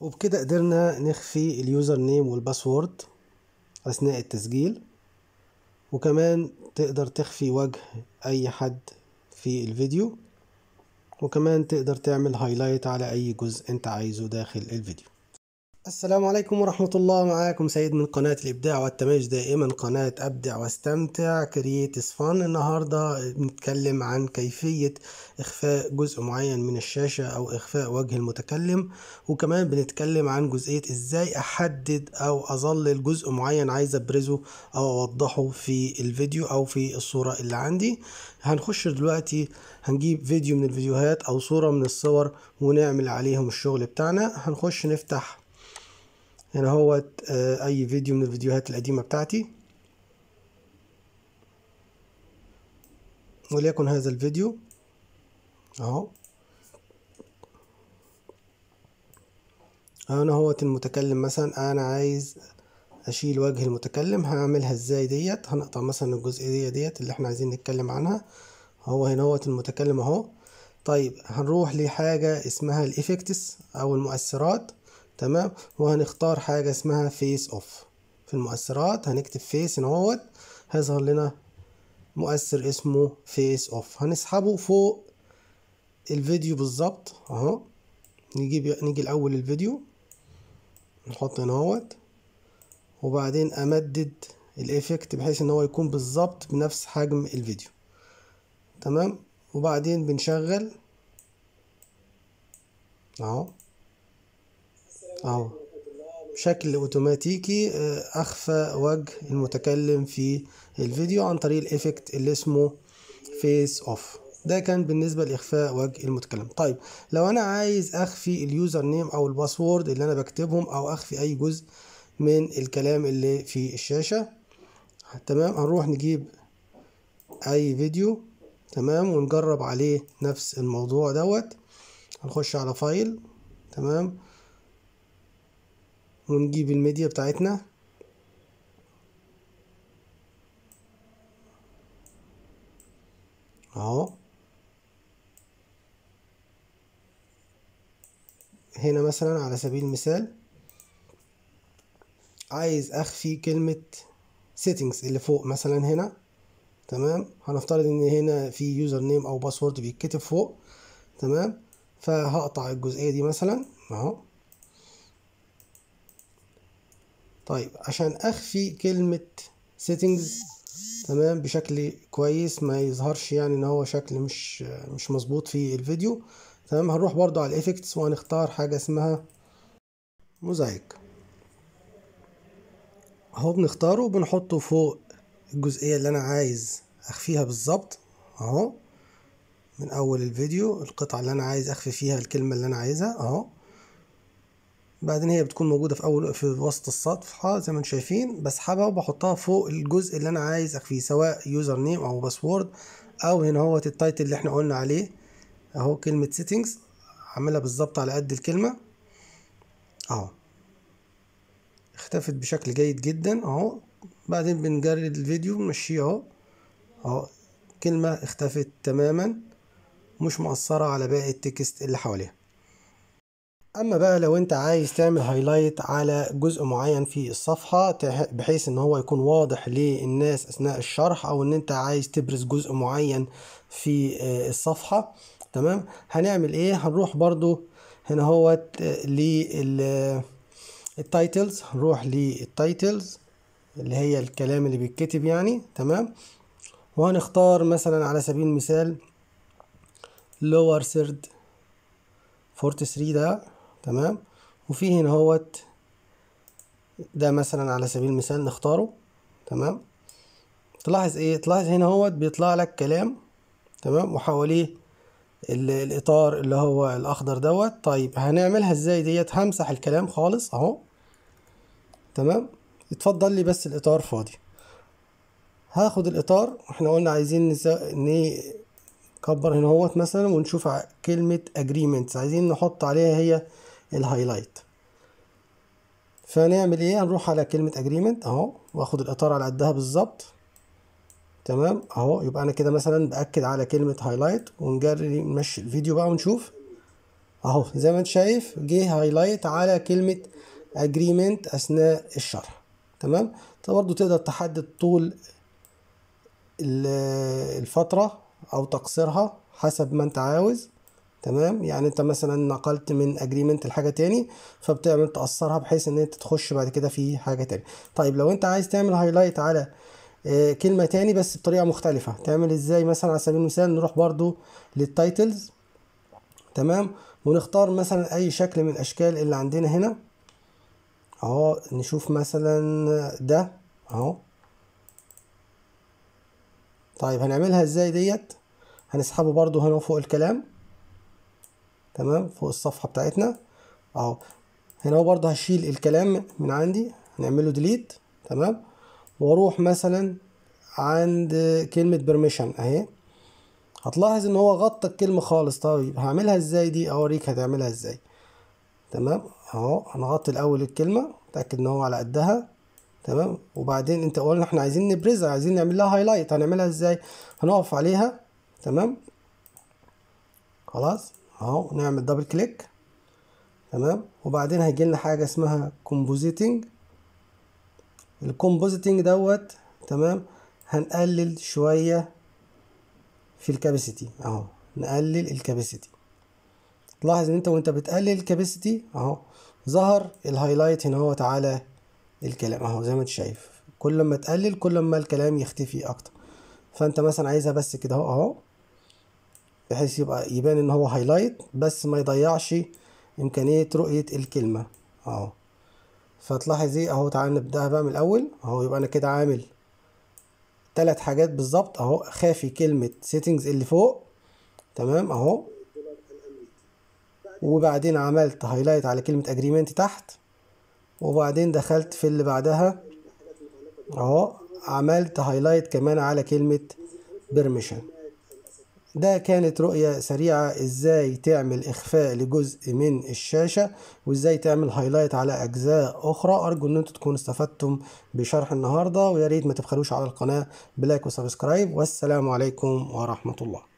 وبكده قدرنا نخفي اليوزر نيم والباسورد أثناء التسجيل وكمان تقدر تخفي وجه أي حد في الفيديو وكمان تقدر تعمل هايلايت على أي جزء أنت عايزه داخل الفيديو السلام عليكم ورحمة الله معاكم سيد من قناة الإبداع والتميز دائما قناة أبدع واستمتع كرييتس فان النهاردة بنتكلم عن كيفية إخفاء جزء معين من الشاشة أو إخفاء وجه المتكلم وكمان بنتكلم عن جزئية إزاي أحدد أو أظلل جزء معين عايز أبرزه أو أوضحه في الفيديو أو في الصورة اللي عندي هنخش دلوقتي هنجيب فيديو من الفيديوهات أو صورة من الصور ونعمل عليهم الشغل بتاعنا هنخش نفتح هنا هو آه، اي فيديو من الفيديوهات القديمة بتاعتي وليكن هذا الفيديو اهو هنا هو المتكلم مثلا انا عايز اشيل وجه المتكلم هعملها ازاي ديت هنقطع مثلا الجزئية ديت اللي احنا عايزين نتكلم عنها هو هنا هو المتكلم اهو طيب هنروح لحاجة اسمها الافكتس او المؤثرات تمام وهنختار حاجة اسمها فيس اوف في المؤثرات هنكتب فيس ان هوت هيظهر لنا مؤثر اسمه فيس اوف هنسحبه فوق الفيديو بالظبط اهو نجيب نيجي الاول الفيديو نحط هنا اهوت وبعدين امدد الايفكت بحيث ان هو يكون بالظبط بنفس حجم الفيديو تمام وبعدين بنشغل اهو أهو بشكل اوتوماتيكي آه، اخفى وجه المتكلم في الفيديو عن طريق الايفكت اللي اسمه فيس اوف ده كان بالنسبه لاخفاء وجه المتكلم طيب لو انا عايز اخفي اليوزر نيم او الباسورد اللي انا بكتبهم او اخفي اي جزء من الكلام اللي في الشاشه تمام هنروح نجيب اي فيديو تمام ونجرب عليه نفس الموضوع دوت هنخش على فايل تمام ونجيب الميديا بتاعتنا اهو هنا مثلا على سبيل المثال عايز اخفي كلمة settings اللي فوق مثلا هنا تمام هنفترض ان هنا في يوزر نيم او باسورد بيتكتب فوق تمام فهقطع الجزئية دي مثلا اهو طيب عشان اخفي كلمة settings تمام بشكل كويس ما يظهرش يعني ان هو شكل مش مش مظبوط في الفيديو تمام هنروح برضو على الايفكتس وهنختار حاجة اسمها موزايك اهو بنختاره وبنحطه فوق الجزئية اللي انا عايز اخفيها بالظبط اهو من اول الفيديو القطعة اللي انا عايز اخفي فيها الكلمة اللي انا عايزها اهو بعدين هي بتكون موجودة في أول في وسط الصفحة زي ما انتم شايفين بسحبها وبحطها فوق الجزء اللي أنا عايز أخفيه سواء يوزر نيم أو باسورد أو هنا هو التايتل اللي احنا قلنا عليه أهو كلمة سيتنجز عاملها بالظبط على قد الكلمة أهو اختفت بشكل جيد جدا أهو بعدين بنجرد الفيديو بنمشيه أهو أهو كلمة اختفت تماما مش مؤثرة على باقي التكست اللي حواليها اما بقى لو انت عايز تعمل هايلايت على جزء معين في الصفحة بحيث ان هو يكون واضح للناس اثناء الشرح او ان انت عايز تبرز جزء معين في آه، الصفحة تمام هنعمل ايه هنروح برضو هنا هو آه، للتايتلز آه، هنروح للتايتلز اللي هي الكلام اللي بيتكتب يعني تمام وهنختار مثلا على سبيل المثال lower third 43 ده تمام وفي هنا هوت ده مثلا على سبيل المثال نختاره تمام تلاحظ ايه تلاحظ هنا هوت بيطلع لك كلام تمام وحواليه الاطار اللي هو الاخضر دوت طيب هنعملها ازاي ديت همسح الكلام خالص اهو تمام اتفضل لي بس الاطار فاضي هاخد الاطار احنا قلنا عايزين نكبر هنا هوت مثلا ونشوف كلمه اجريمنتس عايزين نحط عليها هي الهايلايت فنعمل ايه هنروح على كلمة اجريمنت اهو واخد الاطار على قدها بالظبط تمام اهو يبقى انا كده مثلا باكد على كلمة هايلايت ونجري نمشي الفيديو بقى ونشوف اهو زي ما انت شايف جه هايلايت على كلمة اجريمنت اثناء الشرح تمام انت برضو تقدر تحدد طول الفترة او تقصيرها حسب ما انت عاوز تمام يعني انت مثلا نقلت من اجريمنت لحاجه تاني فبتعمل تاثرها بحيث ان انت تخش بعد كده في حاجه تاني طيب لو انت عايز تعمل هايلايت على آه، كلمه تاني بس بطريقه مختلفه تعمل ازاي مثلا على سبيل المثال نروح برضو للتايتلز تمام ونختار مثلا اي شكل من الاشكال اللي عندنا هنا اهو نشوف مثلا ده اهو طيب هنعملها ازاي ديت هنسحبه برضو هنا فوق الكلام تمام فوق الصفحه بتاعتنا اهو هنا هو برضه هشيل الكلام من عندي هنعمله ديليت تمام واروح مثلا عند كلمه بيرميشن اهي هتلاحظ ان هو غطى الكلمه خالص طيب هعملها ازاي دي اوريك هتعملها ازاي تمام اهو هنغطي الاول الكلمه اتاكد ان هو على قدها تمام وبعدين انت قلنا احنا عايزين نبرزها عايزين نعمل لها هايلايت هنعملها ازاي هنقف عليها تمام خلاص اهو نعمل دبل كليك تمام وبعدين هيجي لنا حاجه اسمها كومبوزيتنج الكومبوزيتنج دوت تمام هنقلل شويه في الكاباسيتي اهو نقلل الكاباسيتي تلاحظ ان انت وانت بتقلل الكاباسيتي اهو ظهر الهايلايت هنا اهو على الكلام اهو زي ما انت شايف كل ما تقلل كل ما الكلام يختفي اكتر فانت مثلا عايزها بس كده اهو اهو بحيث يبقى يبان ان هو هايلايت بس ما يضيعش امكانيه رؤيه الكلمه اهو فتلاحظ ايه اهو تعالى نبداها بقى من الاول اهو يبقى انا كده عامل ثلاث حاجات بالظبط اهو خافي كلمه سيتنجز اللي فوق تمام اهو وبعدين عملت هايلايت على كلمه اجريمنت تحت وبعدين دخلت في اللي بعدها اهو عملت هايلايت كمان على كلمه بيرميشن ده كانت رؤية سريعة ازاي تعمل اخفاء لجزء من الشاشة وازاي تعمل هايلايت على اجزاء اخرى ارجو ان انتم تكونوا استفدتم بشرح النهاردة ويا ريت ما تبخلوش على القناة بلايك وسبسكرايب والسلام عليكم ورحمة الله